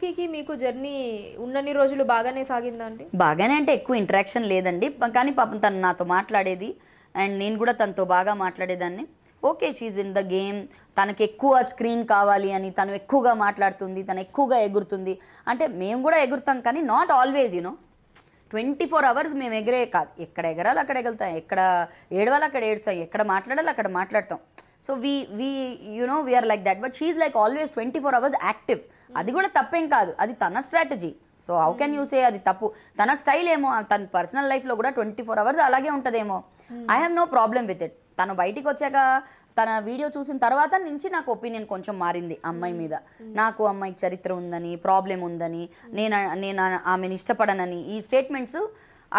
శివుకి మీకు జర్నీ ఉన్నన్ని రోజులు బాగానే సాగిందా అండి బాగానే అంటే ఎక్కువ ఇంటరాక్షన్ లేదండి కానీ పాపం తను నాతో మాట్లాడేది అండ్ నేను కూడా తనతో బాగా మాట్లాడేదాన్ని okay she's in the game తనకు ఎక్కువ స్క్రీన్ కావాలి అని తను ఎక్కువగా మాట్లాడుతుంది తను ఎక్కువగా ఎగురుతుంది అంటే మేము కూడా ఎగురుతాం కానీ not always you know twenty four hours మేము ఎగిరే కాదు ఎక్కడ ఎగరాలి అక్కడ ఎగులుతాం ఎక్కడ ఏడవాలి అక్కడ ఏడుస్తాం ఎక్కడ మాట్లాడాలి అక్కడ మాట్లాడతాం so we we you know we are like that but she's like always twenty four hours active అది కూడా తప్పేం కాదు అది తన strategy so how can you say అది తప్పు తన స్టైల్ ఏమో తన పర్సనల్ లైఫ్లో కూడా ట్వంటీ ఫోర్ అవర్స్ అలాగే ఉంటుందేమో I have no problem with it తను బయటికి వచ్చాక తన వీడియో చూసిన తర్వాత నుంచి నాకు ఒపీనియన్ కొంచెం మారింది అమ్మాయి మీద నాకు అమ్మాయికి చరిత్ర ఉందని ప్రాబ్లం ఉందని నేను నేను ఆమెను ఇష్టపడనని ఈ స్టేట్మెంట్స్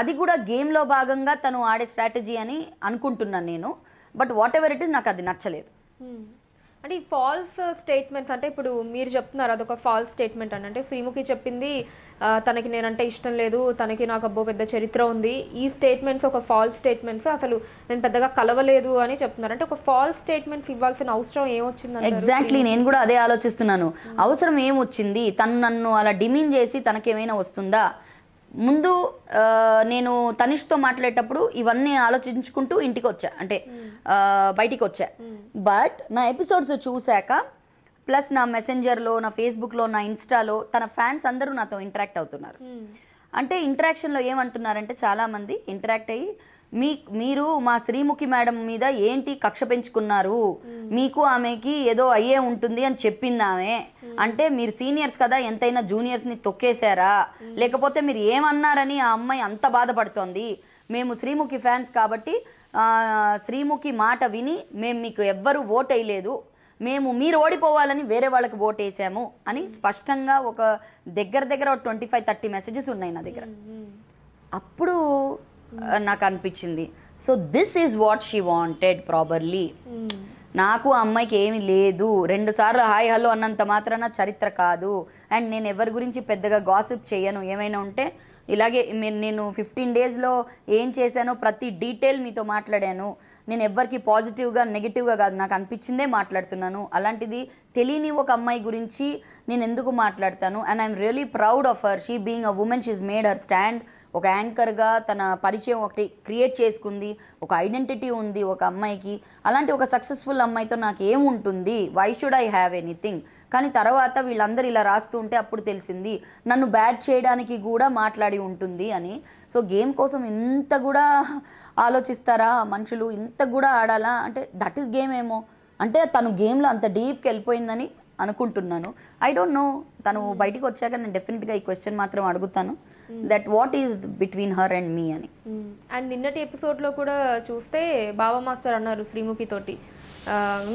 అది కూడా గేమ్లో భాగంగా తను ఆడే స్ట్రాటజీ అని అనుకుంటున్నాను నేను but whatever it is నాకు అది నచ్చలేదు అంటే ఈ ఫాల్స్ స్టేట్మెంట్స్ అంటే ఇప్పుడు మీరు చెప్తున్నారు అదొక ఫాల్స్ స్టేట్మెంట్ అని అంటే శ్రీముఖి చెప్పింది తనకి నేనంటే ఇష్టం లేదు తనకి నాకు అబ్బో పెద్ద చరిత్ర ఉంది ఈ స్టేట్మెంట్స్ ఒక ఫాల్స్ స్టేట్మెంట్స్ అసలు నేను పెద్దగా కలవలేదు అని చెప్తున్నారు అంటే ఒక ఫాల్స్ స్టేట్మెంట్స్ ఇవ్వాల్సిన అవసరం ఏమొచ్చింది ఎగ్జాక్ట్లీ నేను కూడా అదే ఆలోచిస్తున్నాను అవసరం ఏమొచ్చింది తను నన్ను అలా డిమీన్ చేసి తనకేమైనా వస్తుందా ముందు నేను తనిష్తో మాట్లాడేటప్పుడు ఇవన్నీ ఆలోచించుకుంటూ ఇంటికి వచ్చా అంటే బయటికి వచ్చా బట్ hmm. నా ఎపిసోడ్స్ చూశాక ప్లస్ నా మెసెంజర్లో నా ఫేస్బుక్లో నా ఇన్స్టాలో తన ఫ్యాన్స్ అందరూ నాతో ఇంటరాక్ట్ అవుతున్నారు hmm. అంటే ఇంటరాక్షన్లో ఏమంటున్నారంటే చాలామంది ఇంటరాక్ట్ అయ్యి మీ మీరు మా శ్రీముఖి మేడం మీద ఏంటి కక్ష పెంచుకున్నారు hmm. మీకు ఆమెకి ఏదో అయ్యే ఉంటుంది అని చెప్పింది ఆమె అంటే మీరు సీనియర్స్ కదా ఎంతైనా జూనియర్స్ని తొక్కేశారా లేకపోతే మీరు ఏమన్నారని ఆ అమ్మాయి అంత బాధపడుతోంది మేము శ్రీముఖి ఫ్యాన్స్ కాబట్టి శ్రీముఖి మాట విని మేము మీకు ఎవ్వరూ ఓటేయలేదు మేము మీరు ఓడిపోవాలని వేరే వాళ్ళకి ఓటేసాము అని స్పష్టంగా ఒక దగ్గర దగ్గర ట్వంటీ ఫైవ్ థర్టీ మెసేజెస్ ఉన్నాయి నా దగ్గర అప్పుడు నాకు అనిపించింది so this is what she wanted probably నాకు ఆ అమ్మాయికి ఏమి లేదు రెండు సార్లు హాయ్ హలో అన్నంత మాత్రాన చరిత్ర కాదు అండ్ నేను ఎవరి గురించి పెద్దగా గాసిప్ చేయను ఏమైనా ఉంటే ఇలాగే నేను ఫిఫ్టీన్ డేస్లో ఏం చేశానో ప్రతి డీటెయిల్ మీతో మాట్లాడాను నేను ఎవ్వరికి పాజిటివ్గా నెగిటివ్గా కాదు నాకు అనిపించిందే మాట్లాడుతున్నాను అలాంటిది తెలియని ఒక అమ్మాయి గురించి నేను ఎందుకు మాట్లాడతాను and I'm really proud of her she being a woman she's made her stand ఒక యాంకర్గా తన పరిచయం ఒకటి క్రియేట్ చేసుకుంది ఒక ఐడెంటిటీ ఉంది ఒక అమ్మాయికి అలాంటి ఒక సక్సెస్ఫుల్ అమ్మాయితో నాకు ఏముంటుంది why should I have anything కానీ తర్వాత వీళ్ళందరూ ఇలా రాస్తూ ఉంటే అప్పుడు తెలిసింది నన్ను బ్యాడ్ చేయడానికి కూడా మాట్లాడి ఉంటుంది అని సో గేమ్ కోసం ఇంత కూడా ఆలోచిస్తారా మనుషులు ఇంత కూడా ఆడాలా అంటే దట్ ఈస్ గేమ్ ఏమో అంటే తను గేమ్లో అంత డీప్కి వెళ్ళిపోయిందని అనుకుంటున్నాను ఐ డోంట్ నో తను hmm. బయటికి వచ్చాక నేను డెఫినెట్గా ఈ క్వశ్చన్ మాత్రం అడుగుతాను that what is between her and me అని అండ్ hmm. నిన్నటి ఎపిసోడ్లో కూడా చూస్తే బాబా మాస్టర్ అన్నారు శ్రీముఖి తోటి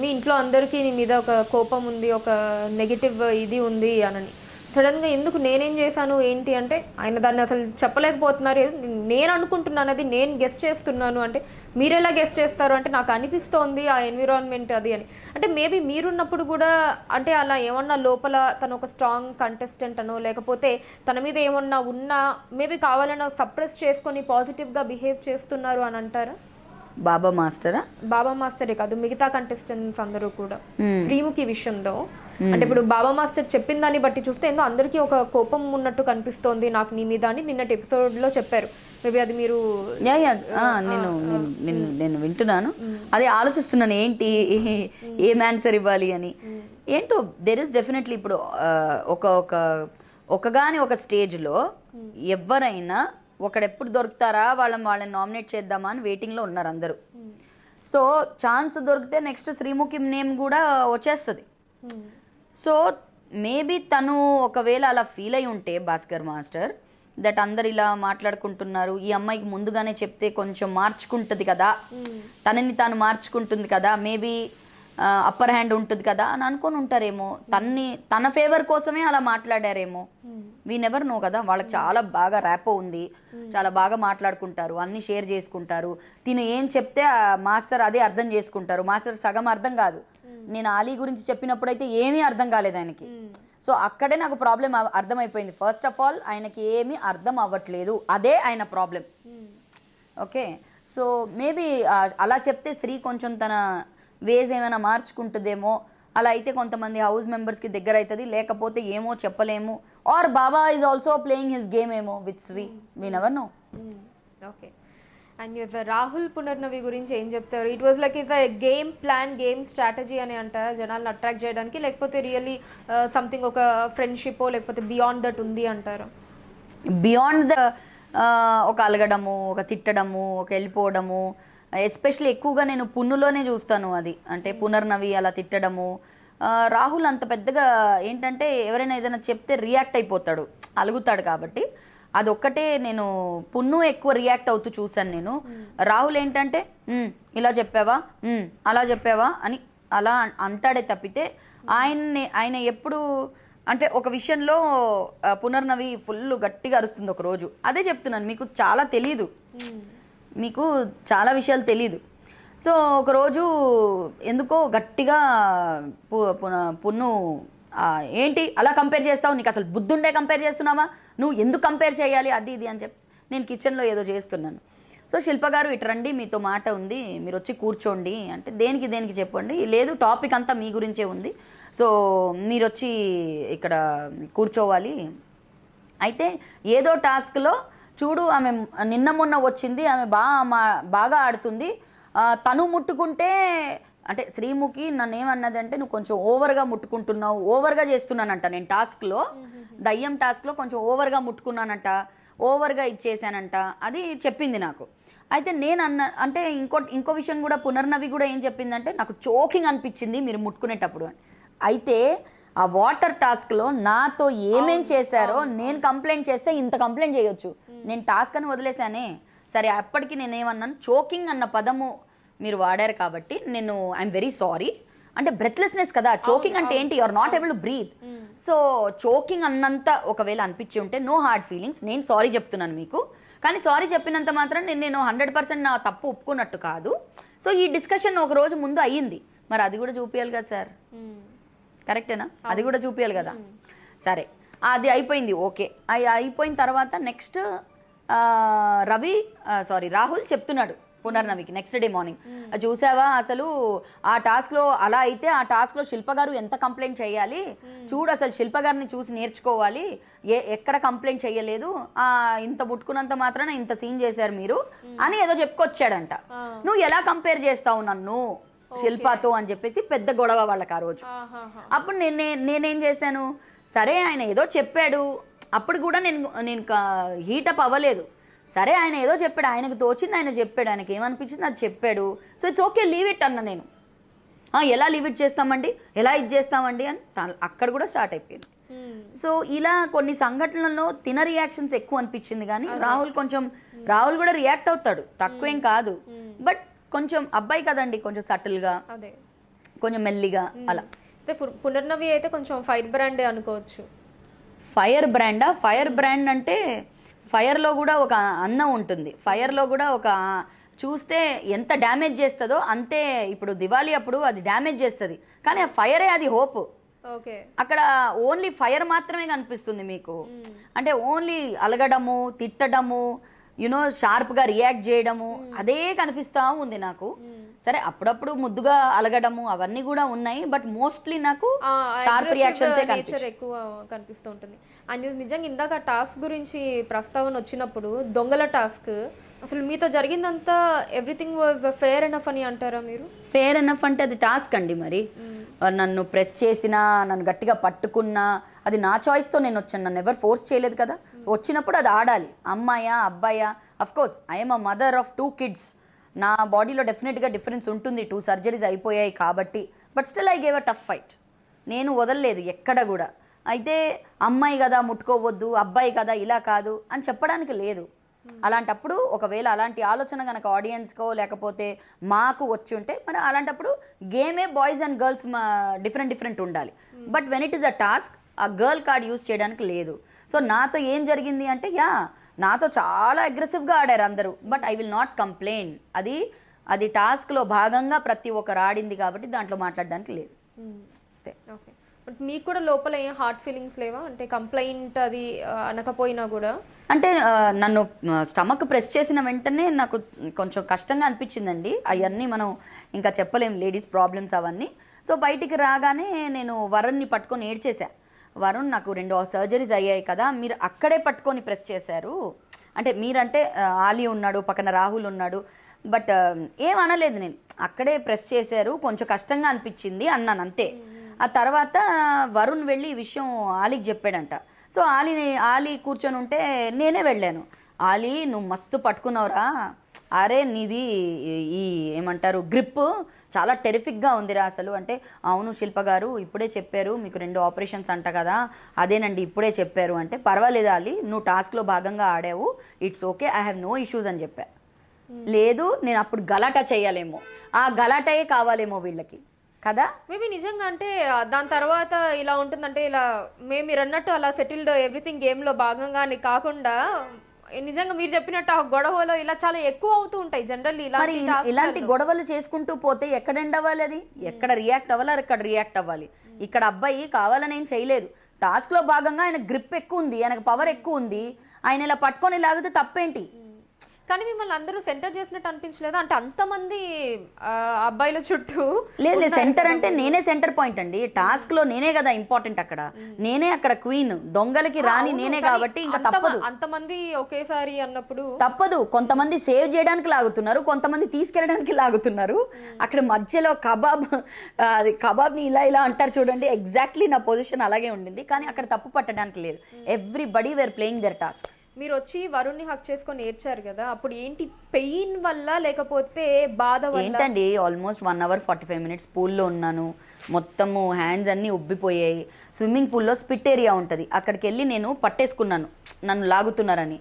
మీ ఇంట్లో అందరికీ నీ మీద ఒక కోపం ఉంది ఒక నెగిటివ్ ఇది ఉంది అనని సడన్గా ఎందుకు నేనేం చేశాను ఏంటి అంటే ఆయన దాన్ని అసలు చెప్పలేకపోతున్నారు నేను అనుకుంటున్నాను అది నేను గెస్ట్ చేస్తున్నాను అంటే మీరు ఎలా గెస్ట్ చేస్తారు అంటే నాకు అనిపిస్తోంది ఆ ఎన్విరాన్మెంట్ అది అని అంటే మేబీ మీరున్నప్పుడు కూడా అంటే అలా ఏమన్నా లోపల తను ఒక స్ట్రాంగ్ కంటెస్టెంట్ అనో లేకపోతే తన మీద ఏమన్నా ఉన్నా మేబీ కావాలన్నా సప్రెస్ చేసుకొని పాజిటివ్గా బిహేవ్ చేస్తున్నారు అని అంటారా బాబా మాస్టరా బాబా మాస్టరే కాదు మిగతా కంటెస్టెంట్స్ అందరూ కూడా శ్రీముఖి విషయంలో Hmm. అంటే ఇప్పుడు బాబా మాస్టర్ చెప్పిన దాన్ని బట్టి చూస్తే ఏందో అందరికీ ఒక కోపం ఉన్నట్టు కనిపిస్తోంది నాకు నీ మీద అని నిన్నటి ఎపిసోడ్ లో చెప్పారు మేబీ అది మీరు నేను నేను వింటున్నాను అదే ఆలోచిస్తున్నాను ఏంటి ఏం ఆన్సర్ ఇవ్వాలి అని ఏంటో దెర్ ఇస్ డెఫినెట్లీ ఇప్పుడు ఒక ఒక ఒకగాని ఒక స్టేజ్లో ఎవరైనా ఒకడెప్పుడు దొరుకుతారా వాళ్ళని వాళ్ళని నామినేట్ చేద్దామా అని వెయిటింగ్లో ఉన్నారు అందరూ సో ఛాన్స్ దొరికితే నెక్స్ట్ శ్రీముఖి నేమ్ కూడా వచ్చేస్తుంది సో మేబీ తను ఒకవేళ అలా ఫీల్ అయి ఉంటే భాస్కర్ మాస్టర్ దట్ అందరు ఇలా మాట్లాడుకుంటున్నారు ఈ అమ్మాయికి ముందుగానే చెప్తే కొంచెం మార్చుకుంటుంది కదా hmm. తనని తాను మార్చుకుంటుంది కదా మేబీ అప్పర్ హ్యాండ్ ఉంటుంది కదా అని అనుకొని ఉంటారేమో hmm. తన్ని తన ఫేవర్ కోసమే అలా మాట్లాడారేమో వీ నెవర్ నో కదా వాళ్ళకి చాలా బాగా ర్యాపో ఉంది hmm. చాలా బాగా మాట్లాడుకుంటారు అన్ని షేర్ చేసుకుంటారు తిను ఏం చెప్తే మాస్టర్ అదే అర్థం చేసుకుంటారు మాస్టర్ సగం అర్థం కాదు నేను ఆలీ గురించి చెప్పినప్పుడు అయితే ఏమీ అర్థం కాలేదు ఆయనకి సో అక్కడే నాకు ప్రాబ్లం అర్థమైపోయింది ఫస్ట్ ఆఫ్ ఆల్ ఆయనకి ఏమీ అర్థం అవ్వట్లేదు అదే ఆయన ప్రాబ్లం ఓకే సో మేబీ అలా చెప్తే స్త్రీ కొంచెం తన వేజ్ ఏమైనా మార్చుకుంటుందేమో అలా అయితే కొంతమంది హౌస్ మెంబర్స్కి దగ్గర అవుతుంది లేకపోతే ఏమో చెప్పలేము or Baba is also playing his game ఏమో విత్ స్వీ we never know okay and Rahul Punarnavi గురించి ఏం చెప్తారు it was like his game plan game strategy అని అంటారా జనాలను అట్రాక్ట్ చేయడానికి లేకపోతే రియల్లీ సంథింగ్ uh, ఒక ఫ్రెండ్షిప్ లేకపోతే బియాండ్ దట్ ఉంది అంటారు బియాండ్ ద uh, ఒక అలగడము ఒక తిట్టడము ఒక వెళ్ళిపోవడము ఎస్పెషల్లీ ఎక్కువగా నేను పున్నులోనే చూస్తాను అది అంటే పునర్నవి అలా తిట్టడము రాహుల్ uh, అంత పెద్దగా ఏంటంటే ఎవరైనా ఏదైనా చెప్తే రియాక్ట్ అయిపోతాడు అలుగుతాడు కాబట్టి అదొక్కటే నేను పున్ను ఎక్కువ రియాక్ట్ అవుతూ చూశాను నేను hmm. రాహుల్ ఏంటంటే ఇలా చెప్పావా అలా చెప్పావా అని అలా అంటాడే తప్పితే ఆయన్ని ఆయన ఎప్పుడు అంటే ఒక విషయంలో పునర్నవి ఫుల్ గట్టిగా అరుస్తుంది ఒక రోజు అదే చెప్తున్నాను మీకు చాలా తెలీదు hmm. మీకు చాలా విషయాలు తెలీదు సో ఒకరోజు ఎందుకో గట్టిగా పున్ను ఏంటి అలా కంపేర్ చేస్తావు నీకు అసలు బుద్ధుండే కంపేర్ చేస్తున్నావా నువ్వు ఎందుకు కంపేర్ చేయాలి అది ఇది అని చెప్పి నేను కిచెన్లో ఏదో చేస్తున్నాను సో శిల్పగారు ఇటు రండి మీతో మాట ఉంది మీరు వచ్చి కూర్చోండి అంటే దేనికి దేనికి చెప్పండి లేదు టాపిక్ అంతా మీ గురించే ఉంది సో మీరు వచ్చి ఇక్కడ కూర్చోవాలి అయితే ఏదో టాస్క్లో చూడు ఆమె నిన్న మొన్న వచ్చింది ఆమె బాగా బాగా ఆడుతుంది తను ముట్టుకుంటే అంటే శ్రీముఖి నన్ను ఏమన్నది అంటే నువ్వు కొంచెం ఓవర్గా ముట్టుకుంటున్నావు ఓవర్గా చేస్తున్నానంట నేను టాస్క్లో దయ్యం టాస్క్లో కొంచెం ఓవర్గా ముట్టుకున్నానంట ఓవర్గా ఇచ్చేసానంట అది చెప్పింది నాకు అయితే నేను అన్న అంటే ఇంకో ఇంకో విషయం కూడా పునర్నవి కూడా ఏం చెప్పిందంటే నాకు చోకింగ్ అనిపించింది మీరు ముట్టుకునేటప్పుడు అయితే ఆ వాటర్ టాస్క్లో నాతో ఏమేం చేశారో నేను కంప్లైంట్ చేస్తే ఇంత కంప్లైంట్ చేయొచ్చు నేను టాస్క్ అని వదిలేశానే సరే అప్పటికి నేనేమన్నాను చోకింగ్ అన్న పదము మీరు వాడారు కాబట్టి నేను ఐఎమ్ వెరీ సారీ అంటే బ్రెత్లెస్నెస్ కదా చోకింగ్ అంటే ఏంటి or not able to breathe so choking అన్నంత ఒకవేళ అనిపించి ఉంటే నో హార్డ్ ఫీలింగ్స్ నేను సారీ చెప్తున్నాను మీకు కానీ సారీ చెప్పినంత మాత్రం నేను నేను హండ్రెడ్ పర్సెంట్ నా తప్పు ఒప్పుకున్నట్టు కాదు సో ఈ డిస్కషన్ ఒక రోజు ముందు అయ్యింది మరి అది కూడా చూపియాలి కదా సార్ కరెక్టేనా అది కూడా చూపియాలి కదా సరే అది అయిపోయింది ఓకే అది అయిపోయిన తర్వాత నెక్స్ట్ రవి సారీ రాహుల్ చెప్తున్నాడు పునర్నవికి నెక్స్ట్ డే మార్నింగ్ చూసావా అసలు ఆ టాస్క్ లో అలా అయితే ఆ టాస్క్ లో శిల్ప గారు ఎంత కంప్లైంట్ చేయాలి hmm. చూడు అసలు శిల్ప గారిని చూసి నేర్చుకోవాలి ఏ ఎక్కడ కంప్లైంట్ చేయలేదు ఆ ఇంత పుట్టుకున్నంత మాత్రాన ఇంత సీన్ చేశారు మీరు hmm. అని ఏదో చెప్పుకొచ్చాడంట నువ్వు ఎలా కంపేర్ చేస్తావు నన్ను శిల్పతో అని చెప్పేసి పెద్ద గొడవ వాళ్ళకి ఆ రోజు అప్పుడు నేనే నేనేం చేశాను సరే ఆయన ఏదో చెప్పాడు అప్పుడు కూడా నేను నేను హీటప్ అవ్వలేదు సరే ఆయన ఏదో చెప్పాడు ఆయనకు తోచింది ఆయన చెప్పాడు ఆయనకి ఏమనిపించింది అది చెప్పాడు so it's okay leave it అన్న నేను ఎలా లీవ్ ఇట్ చేస్తామండి ఎలా ఇది చేస్తామండి అని అక్కడ కూడా స్టార్ట్ అయిపోయింది hmm. సో ఇలా కొన్ని సంఘటనలలో తిన రియాక్షన్స్ ఎక్కువ అనిపించింది కానీ రాహుల్ కొంచెం hmm. రాహుల్ కూడా రియాక్ట్ అవుతాడు తక్కువేం hmm. కాదు బట్ కొంచెం అబ్బాయి కదండి కొంచెం సటిల్గా కొంచెం మెల్లిగా అలా పునర్నవి అయితే కొంచెం ఫైర్ బ్రాండ్ అనుకోవచ్చు ఫైర్ బ్రాండా ఫైర్ బ్రాండ్ అంటే ఫైర్లో కూడా ఒక అన్నం ఉంటుంది ఫైర్లో కూడా ఒక చూస్తే ఎంత డ్యామేజ్ చేస్తుందో అంతే ఇప్పుడు దివాళీ అప్పుడు అది డ్యామేజ్ చేస్తుంది కానీ ఆ ఫైరే అది హోప్ ఓకే అక్కడ ఓన్లీ ఫైర్ మాత్రమే కనిపిస్తుంది మీకు hmm. అంటే ఓన్లీ అలగడము తిట్టడము యునో షార్ప్గా రియాక్ట్ చేయడము hmm. అదే కనిపిస్తూ ఉంది నాకు hmm. సరే అప్పుడప్పుడు ముద్దుగా అలగడము అవన్నీ కూడా ఉన్నాయి బట్ మోస్ట్లీ నాకు నేచర్ ఎక్కువ కనిపిస్తూ ఉంటుంది అండ్ నిజంగా ఇందాక టాస్క్ గురించి ప్రస్తావన వచ్చినప్పుడు దొంగల టాస్క్ అసలు మీతో జరిగిందంతా ఎవ్రీథింగ్ వాజ్ ఫేర్ ఎనఫ్ అని అంటారా మీరు ఫేర్ ఎనఫ్ అంటే అది టాస్క్ అండి మరి నన్ను ప్రెస్ చేసినా నన్ను గట్టిగా పట్టుకున్నా అది నా చాయిస్తో నేను వచ్చాను నన్ను ఎవరు ఫోర్స్ చేయలేదు కదా వచ్చినప్పుడు అది ఆడాలి అమ్మాయా అబ్బాయా of course course I'm a mother of two kids నా బాడీలో డెఫినెట్గా డిఫరెన్స్ ఉంటుంది టూ సర్జరీస్ అయిపోయాయి కాబట్టి but still I gave a tough fight నేను వదలలేదు ఎక్కడ కూడా అయితే అమ్మాయి కదా ముట్టుకోవద్దు అబ్బాయి కదా ఇలా కాదు అని చెప్పడానికి లేదు అలాంటప్పుడు ఒకవేళ అలాంటి ఆలోచన కనుక ఆడియన్స్కో లేకపోతే మాకు వచ్చి ఉంటే మరి అలాంటప్పుడు గేమే boys and girls different different ఉండాలి but when it is a task ఆ గర్ల్ కార్డ్ యూజ్ చేయడానికి లేదు సో నాతో ఏం జరిగింది అంటే యా నాతో చాలా అగ్రెసివ్గా ఆడారు అందరూ but I will not complain అది అది టాస్క్లో భాగంగా ప్రతి ఒక్కరు ఆడింది కాబట్టి దాంట్లో మాట్లాడడానికి లేదు ఓకే బట్ hmm. మీకు కూడా లోపల ఏం హార్ట్ ఫీలింగ్స్ లేవా అంటే కంప్లైంట్ అది అనకపోయినా కూడా అంటే నన్ను స్టమక్ ప్రెస్ చేసిన వెంటనే నాకు కొంచెం కష్టంగా అనిపించిందండి అవన్నీ మనం ఇంకా చెప్పలేము లేడీస్ ప్రాబ్లమ్స్ అవన్నీ సో బయటికి రాగానే నేను వరణ్ని పట్టుకొని ఏడ్చేసా వరుణ్ నాకు రెండు సర్జరీస్ అయ్యాయి కదా మీరు అక్కడే పట్టుకొని ప్రెస్ చేశారు అంటే మీరంటే ఆలీ ఉన్నాడు పక్కన రాహుల్ ఉన్నాడు బట్ ఏం అనలేదు నేను అక్కడే ప్రెస్ చేశారు కొంచెం కష్టంగా అనిపించింది అన్నాను అంతే ఆ తర్వాత వరుణ్ వెళ్ళి ఈ విషయం ఆలీకి చెప్పాడంట సో ఆలీని ఆలీ కూర్చొని ఉంటే నేనే వెళ్ళాను ఆలీ నువ్వు మస్తు పట్టుకున్నావురా అరే నీది ఈ ఏమంటారు గ్రిప్ చాలా టెరిఫిక్గా ఉందిరా అసలు అంటే అవును శిల్ప గారు ఇప్పుడే చెప్పారు మీకు రెండు ఆపరేషన్స్ అంట కదా అదేనండి ఇప్పుడే చెప్పారు అంటే పర్వాలేదు అల్లి నువ్వు టాస్క్లో భాగంగా ఆడావు it's okay I have no issues అని చెప్పా hmm. లేదు నేను అప్పుడు గలాట చేయాలేమో ఆ గలాటయే కావాలేమో వీళ్ళకి కదా మేబీ నిజంగా అంటే దాని తర్వాత ఇలా ఉంటుందంటే ఇలా మేము మీరు అన్నట్టు అలా సెటిల్డ్ ఎవ్రీథింగ్ గేమ్లో భాగంగా అని కాకుండా నిజంగా మీరు చెప్పినట్టు ఆ గొడవలో ఇలా చాలా ఎక్కువ అవుతూ ఉంటాయి జనరల్లీ ఇలా ఇలాంటి గొడవలు చేసుకుంటూ పోతే ఎక్కడ ఎండ్ అవ్వాలి అది ఎక్కడ రియాక్ట్ అవ్వాలి అక్కడ రియాక్ట్ అవ్వాలి hmm. ఇక్కడ అబ్బాయి కావాలని ఏం చేయలేదు టాస్క్ లో భాగంగా ఆయన గ్రిప్ ఎక్కువ ఉంది ఆయనకు పవర్ ఎక్కువ ఉంది ఆయన ఇలా పట్టుకొని లాగితే తప్పేంటి hmm. కానీ మిమ్మల్ని అందరూ సెంటర్ చేసినట్టు అనిపించలేదు అంటే అంతమంది అబ్బాయిల చుట్టూ లేదు సెంటర్ అంటే నేనే సెంటర్ పాయింట్ అండి టాస్క్ లో నేనే కదా ఇంపార్టెంట్ అక్కడ నేనే అక్కడ క్వీన్ దొంగలకి రాని నేనే కాబట్టి ఇంకా తప్పదు అంతమంది ఒకేసారి అన్నప్పుడు తప్పదు కొంతమంది సేవ్ చేయడానికి లాగుతున్నారు కొంతమంది తీసుకెళ్ళడానికి లాగుతున్నారు అక్కడ మధ్యలో కబాబ్ అది కబాబ్ ని ఇలా ఇలా అంటారు చూడండి ఎగ్జాక్ట్లీ నా పొజిషన్ అలాగే ఉండింది కానీ అక్కడ తప్పు పట్టడానికి లేదు everybody were playing their task మీరు వచ్చి వరుణ్ని హక్ చేసుకొని ఏడ్చారు కదా అప్పుడు ఏంటి పెయిన్ వల్ల లేకపోతే బాధ ఏంటండి almost one hour forty five minutes పూల్లో ఉన్నాను మొత్తము హ్యాండ్స్ అన్నీ ఉబ్బిపోయాయి స్విమ్మింగ్ పూల్లో స్పిట్ ఏరియా ఉంటుంది అక్కడికి వెళ్ళి నేను పట్టేసుకున్నాను నన్ను లాగుతున్నారని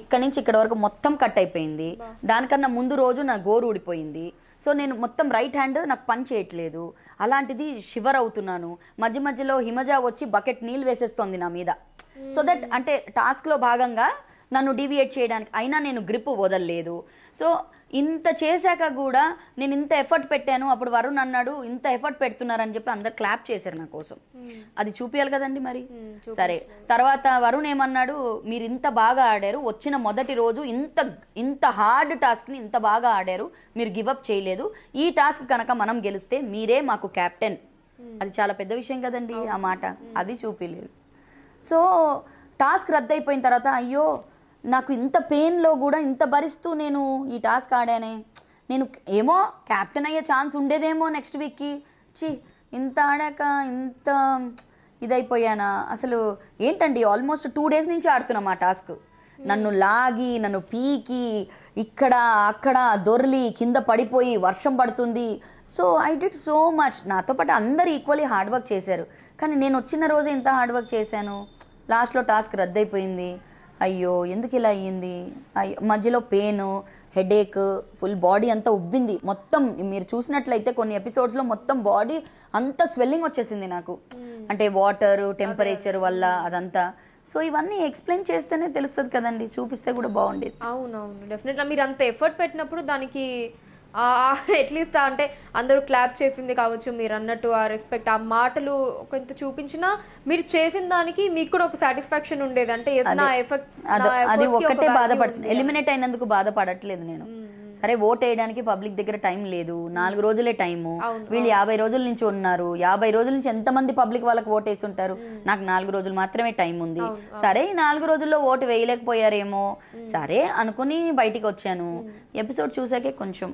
ఇక్కడ నుంచి ఇక్కడ వరకు మొత్తం కట్ అయిపోయింది దానికన్నా ముందు రోజు నా గోరు ఊడిపోయింది సో నేను మొత్తం రైట్ హ్యాండ్ నాకు పని చేయట్లేదు అలాంటిది షివర్ అవుతున్నాను మధ్య మధ్యలో హిమజ వచ్చి బకెట్ నీళ్ళు వేసేస్తోంది నా మీద సో దట్ hmm. అంటే టాస్క్లో భాగంగా నన్ను డీవియేట్ చేయడానికి అయినా నేను గ్రిప్ వదలలేదు సో ఇంత చేశాక కూడా నేను ఇంత ఎఫర్ట్ పెట్టాను అప్పుడు వరుణ్ అన్నాడు ఇంత ఎఫర్ట్ పెడుతున్నారని చెప్పి అందరు క్లాప్ చేశారు నా కోసం అది చూపించాలి కదండి మరి సరే తర్వాత వరుణ్ ఏమన్నాడు మీరు ఇంత బాగా ఆడారు వచ్చిన మొదటి రోజు ఇంత ఇంత హార్డ్ టాస్క్ని ఇంత బాగా ఆడారు మీరు గివప్ చేయలేదు ఈ టాస్క్ కనుక మనం గెలిస్తే మీరే మాకు క్యాప్టెన్ అది చాలా పెద్ద విషయం కదండి ఆ మాట అది చూపించలేదు సో టాస్క్ రద్దు అయిపోయిన తర్వాత అయ్యో నాకు ఇంత పెయిన్లో కూడా ఇంత భరిస్తూ నేను ఈ టాస్క్ ఆడానే నేను ఏమో క్యాప్టెన్ అయ్యే ఛాన్స్ ఉండేదేమో నెక్స్ట్ వీక్కి చి ఇంత ఆడాక ఇంత ఇదైపోయానా అసలు ఏంటండి ఆల్మోస్ట్ టూ డేస్ నుంచి ఆడుతున్నాం ఆ టాస్క్ నన్ను లాగి నన్ను పీకి ఇక్కడ అక్కడ దొర్లి కింద పడిపోయి వర్షం పడుతుంది so I did so much నాతో పాటు అందరు ఈక్వల్లీ హార్డ్ వర్క్ చేశారు కానీ నేను వచ్చిన రోజే ఇంత హార్డ్ వర్క్ చేశాను లాస్ట్లో టాస్క్ రద్దయిపోయింది అయ్యో ఎందుకు ఇలా అయ్యింది మధ్యలో పెయిన్ హెడేక్ ఫుల్ బాడీ అంతా ఉబ్బింది మొత్తం మీరు చూసినట్లయితే కొన్ని ఎపిసోడ్స్ లో మొత్తం బాడీ అంత స్వెల్లింగ్ వచ్చేసింది నాకు hmm. అంటే వాటర్ టెంపరేచర్ వల్ల అదంతా సో ఇవన్నీ ఎక్స్ప్లెయిన్ చేస్తేనే తెలుస్తుంది కదండి చూపిస్తే కూడా బాగుండేది అవునవును డెఫినెట్ మీరు అంత ఎఫర్ట్ పెట్టినప్పుడు దానికి ఎట్లీస్ట్ అంటే అందరూ క్లాప్ చేసింది కావచ్చు మీరు అన్నట్టు ఆ రెస్పెక్ట్ ఆ మాటలు కొంత చూపించినా మీరు చేసిన దానికి మీకు కూడా ఒక సాటిస్ఫాక్షన్ ఉండేది అంటే ఏదైనా ఎఫెక్ట్ అది ఒకటే బాధపడుతుంది ఎలిమినేట్ అయినందుకు బాధపడట్లేదు నేను సరే ఓట్ వేయడానికి పబ్లిక్ దగ్గర టైం లేదు నాలుగు రోజులే టైము వీళ్ళు యాభై రోజుల నుంచి ఉన్నారు యాభై రోజుల నుంచి ఎంతమంది పబ్లిక్ వాళ్ళకి ఓట్ వేసి ఉంటారు నాకు నాలుగు రోజులు మాత్రమే టైం ఉంది సరే ఈ నాలుగు రోజుల్లో ఓటు వేయలేకపోయారేమో సరే అనుకుని బయటికి వచ్చాను ఎపిసోడ్ చూసాకే కొంచెం